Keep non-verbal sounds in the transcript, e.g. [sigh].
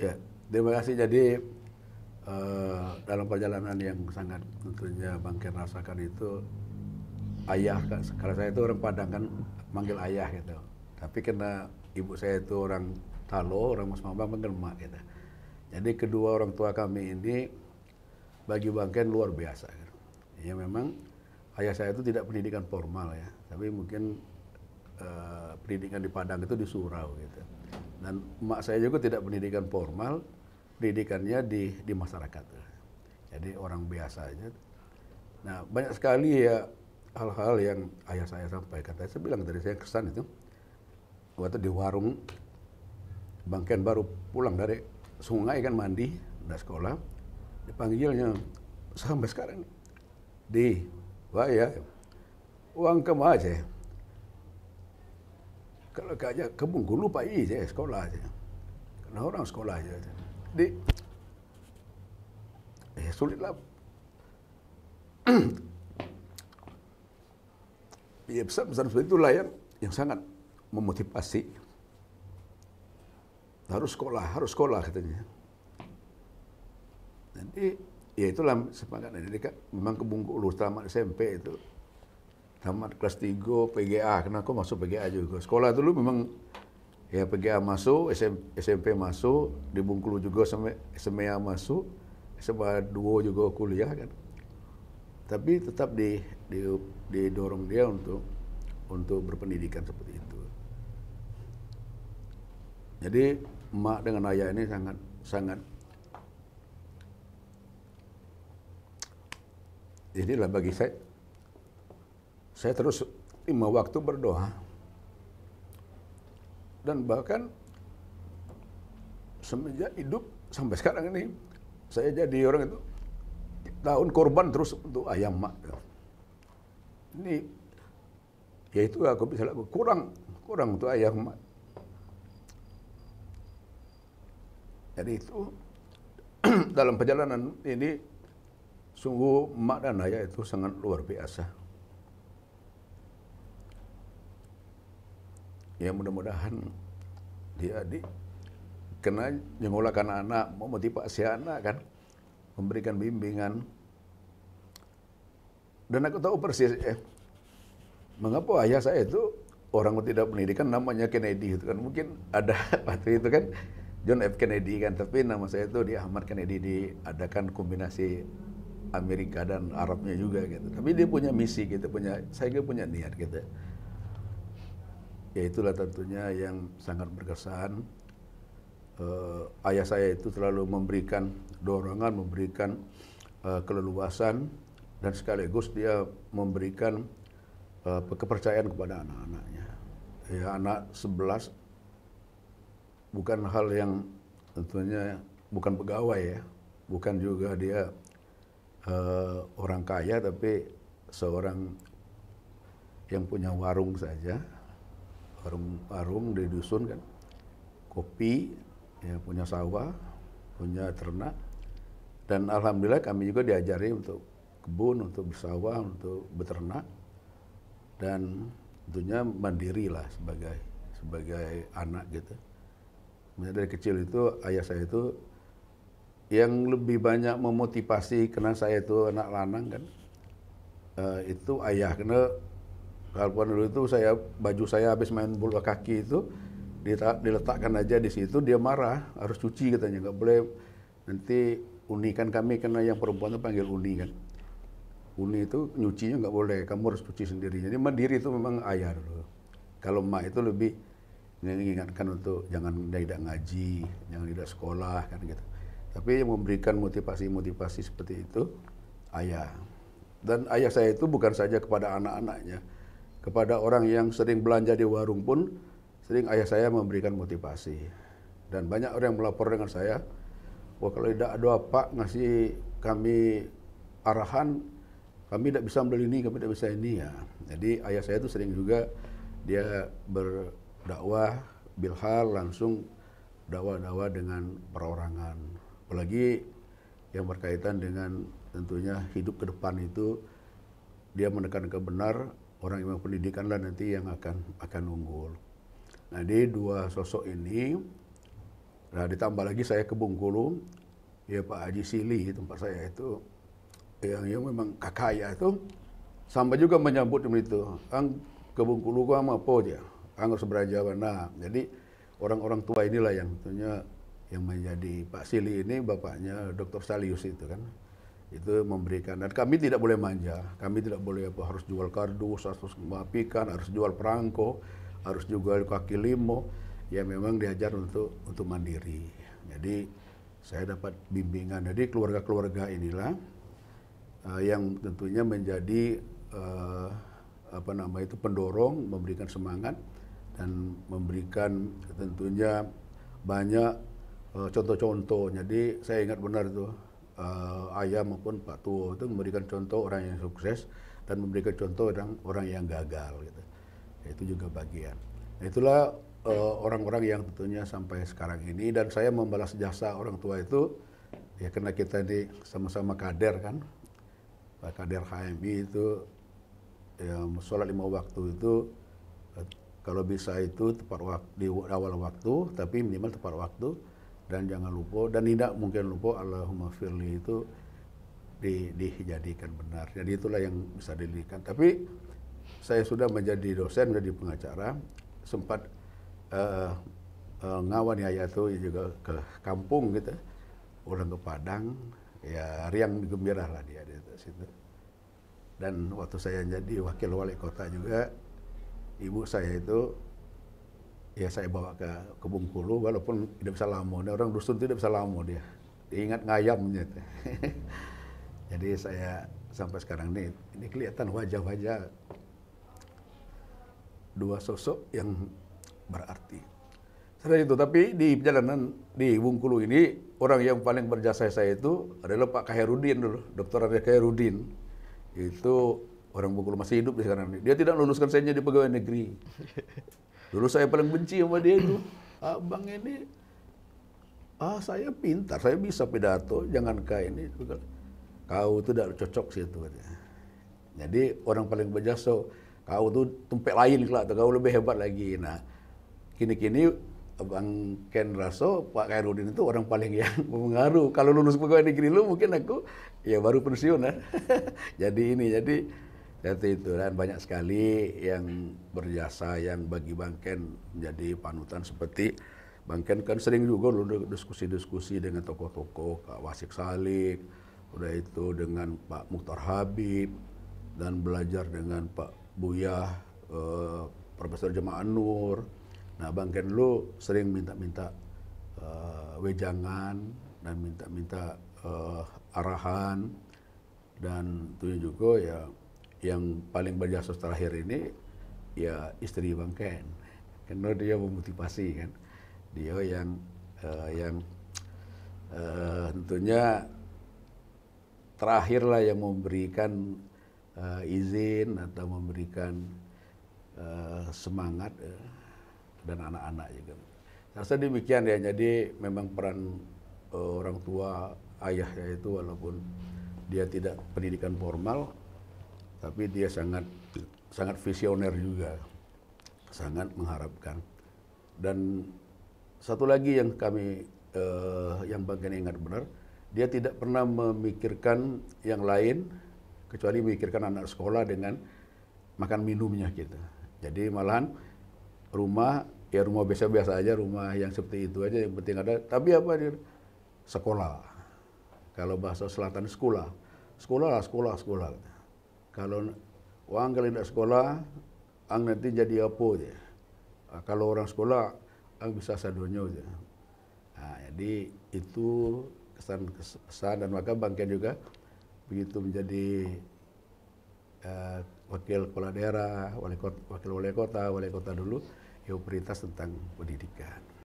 Ya, terima kasih. Jadi uh, dalam perjalanan yang sangat tentunya Bang Ken rasakan itu ayah, karena saya itu orang Padang kan manggil ayah gitu. Tapi karena ibu saya itu orang Talo, orang Mas manggil Mak gitu. Jadi kedua orang tua kami ini bagi Bang Ken luar biasa. Gitu. Ya memang ayah saya itu tidak pendidikan formal ya, tapi mungkin uh, pendidikan di Padang itu di surau gitu dan emak saya juga tidak pendidikan formal, pendidikannya di, di masyarakat. Jadi orang biasa aja. Nah banyak sekali ya hal-hal yang ayah saya sampaikan. Tadi saya bilang dari saya kesan itu, waktu di warung, Ken baru pulang dari sungai kan mandi, udah sekolah, dipanggilnya sampai sekarang. Di, wah ya, uang kamu aja ya. Kalau ke aja ke Bengkulu Pak I iya, je sekolah aja, Kalau orang sekolah aja, Jadi eh sulitlah. [clears throat] ya besar besar seperti itulah yang yang sangat memotivasi. Harus sekolah, harus sekolah katanya. Jadi ya itulah semangat kan memang ke Bengkulu tamat SMP itu tamat kelas 3 PGA karena aku masuk PGA juga sekolah dulu memang ya PGA masuk SM, SMP masuk di Bungkulu juga SMA, SMA masuk SMA 2 juga kuliah kan tapi tetap di, di didorong dia untuk untuk berpendidikan seperti itu jadi emak dengan ayah ini sangat sangat inilah bagi saya saya terus lima waktu berdoa. Dan bahkan semenjak hidup sampai sekarang ini, saya jadi orang itu tahun korban terus untuk ayam mak. Ini ya itu aku bisa lakukan kurang kurang untuk ayam mak. Jadi itu [clears throat] dalam perjalanan ini sungguh mak dan ayah itu sangat luar biasa. ya mudah-mudahan dia di kena nyengolakan anak, mau memotivasi anak kan, memberikan bimbingan. Dan aku tahu persis, eh, mengapa ayah saya itu orang yang tidak pendidikan namanya Kennedy itu kan mungkin ada [laughs] waktu itu kan John F Kennedy kan tapi nama saya itu di Ahmad Kennedy diadakan kombinasi Amerika dan Arabnya juga gitu tapi dia punya misi gitu punya saya juga punya niat gitu ya itulah tentunya yang sangat berkesan uh, ayah saya itu selalu memberikan dorongan memberikan uh, keleluasan dan sekaligus dia memberikan uh, kepercayaan kepada anak-anaknya ya anak sebelas bukan hal yang tentunya bukan pegawai ya bukan juga dia uh, orang kaya tapi seorang yang punya warung saja warung-warung di dusun kan kopi ya punya sawah punya ternak dan alhamdulillah kami juga diajari untuk kebun untuk bersawah untuk beternak dan tentunya mandiri lah sebagai sebagai anak gitu dari kecil itu ayah saya itu yang lebih banyak memotivasi karena saya itu anak lanang kan uh, itu ayah karena Kalaupun dulu itu saya baju saya habis main bola kaki itu diletakkan aja di situ dia marah harus cuci katanya nggak boleh nanti unikan kami karena yang perempuan itu panggil uni kan uni itu nyucinya nggak boleh kamu harus cuci sendiri jadi mandiri itu memang ayah dulu kalau emak itu lebih mengingatkan untuk jangan tidak ngaji jangan tidak sekolah kan gitu tapi yang memberikan motivasi-motivasi seperti itu ayah dan ayah saya itu bukan saja kepada anak-anaknya kepada orang yang sering belanja di warung pun sering ayah saya memberikan motivasi dan banyak orang yang melapor dengan saya wah kalau tidak ada pak ngasih kami arahan kami tidak bisa membeli ini kami tidak bisa ini ya jadi ayah saya itu sering juga dia berdakwah bilhal langsung dakwah-dakwah dengan perorangan apalagi yang berkaitan dengan tentunya hidup ke depan itu dia menekan kebenar orang yang pendidikan lah nanti yang akan akan unggul. Nah, di dua sosok ini, nah ditambah lagi saya ke Bengkulu, ya Pak Haji Sili tempat saya itu, yang, yang memang kakaya itu, sampai juga menyambut itu, ang ke Bengkulu gua sama po aja, ang seberaja Nah, jadi orang-orang tua inilah yang tentunya yang menjadi Pak Sili ini bapaknya Dr. Salius itu kan itu memberikan dan kami tidak boleh manja kami tidak boleh apa harus jual kardus harus memapikan harus jual perangko harus jual kaki limo ya memang diajar untuk untuk mandiri jadi saya dapat bimbingan jadi keluarga-keluarga inilah uh, yang tentunya menjadi uh, apa nama itu pendorong memberikan semangat dan memberikan tentunya banyak contoh eh, contoh-contoh jadi saya ingat benar itu uh, eh, ayah maupun Pak Tuo itu memberikan contoh orang yang sukses dan memberikan contoh orang orang yang gagal gitu. Itu juga bagian. Nah, itulah eh, orang-orang uh, yang tentunya sampai sekarang ini dan saya membalas jasa orang tua itu ya karena kita ini sama-sama kader kan. kader HMI itu ya sholat lima waktu itu eh, kalau bisa itu tepat waktu di awal waktu tapi minimal tepat waktu dan jangan lupa dan tidak mungkin lupa Allahumma firli itu di, dijadikan benar. Jadi itulah yang bisa dilihat. Tapi saya sudah menjadi dosen menjadi pengacara sempat uh, uh, ngawan ya tuh juga ke kampung gitu orang ke Padang ya riang gembira lah dia di situ dan waktu saya jadi wakil wali kota juga ibu saya itu ya saya bawa ke, ke Kulu walaupun tidak bisa lamo. dia nah, orang dusun tidak bisa lamo dia. ingat ngayamnya. [laughs] Jadi saya sampai sekarang ini ini kelihatan wajah-wajah dua sosok yang berarti. Setelah itu, tapi di perjalanan di Bungkulu ini, orang yang paling berjasa saya itu adalah Pak Kaherudin dulu, Dr. Arya Kaherudin. Itu orang Bungkulu masih hidup di sekarang ini. Dia tidak luluskan saya jadi pegawai negeri. [laughs] Dulu saya paling benci sama dia itu. Abang ini, ah saya pintar, saya bisa pidato, jangan kau ini. Kau itu tidak cocok situ. Jadi orang paling berjasa, kau tuh tempat lain lah, kau lebih hebat lagi. Nah, kini-kini abang Ken Raso, Pak Kairudin itu orang paling yang [laughs] mempengaruh. Kalau lulus pegawai negeri lu mungkin aku ya baru pensiun ya. [laughs] jadi ini, jadi dan itu dan banyak sekali yang berjasa yang bagi bang Ken menjadi panutan seperti bang Ken kan sering juga lu diskusi-diskusi dengan tokoh-tokoh Kak Wasik Salik, udah itu dengan Pak Mukhtar Habib dan belajar dengan Pak Buyah, eh, Profesor Jemaah Nur. Nah Ken lu sering minta-minta eh, wejangan dan minta-minta eh, arahan dan itu juga ya yang paling berjasa terakhir ini ya istri Bang Ken. Karena dia memotivasi kan. Dia yang uh, yang uh, tentunya terakhirlah yang memberikan uh, izin atau memberikan uh, semangat uh, dan anak-anak juga. Rasa demikian ya. Jadi memang peran uh, orang tua ayahnya itu walaupun dia tidak pendidikan formal tapi dia sangat sangat visioner juga, sangat mengharapkan. Dan satu lagi yang kami eh, yang bagian ingat benar, dia tidak pernah memikirkan yang lain kecuali memikirkan anak sekolah dengan makan minumnya kita. Gitu. Jadi malahan rumah ya rumah biasa-biasa aja, rumah yang seperti itu aja yang penting ada. Tapi apa dia? Sekolah. Kalau bahasa selatan sekolah. Sekolah, sekolah, sekolah. Kalau uang kalau tidak sekolah, ang nanti jadi apa ya? kalau orang sekolah, ang bisa sadonyo ya. Ah, jadi itu kesan pesan dan maka bangkian juga begitu menjadi uh, wakil kepala daerah, wali kota, wakil wali kota, wali kota dulu, ya prioritas tentang pendidikan.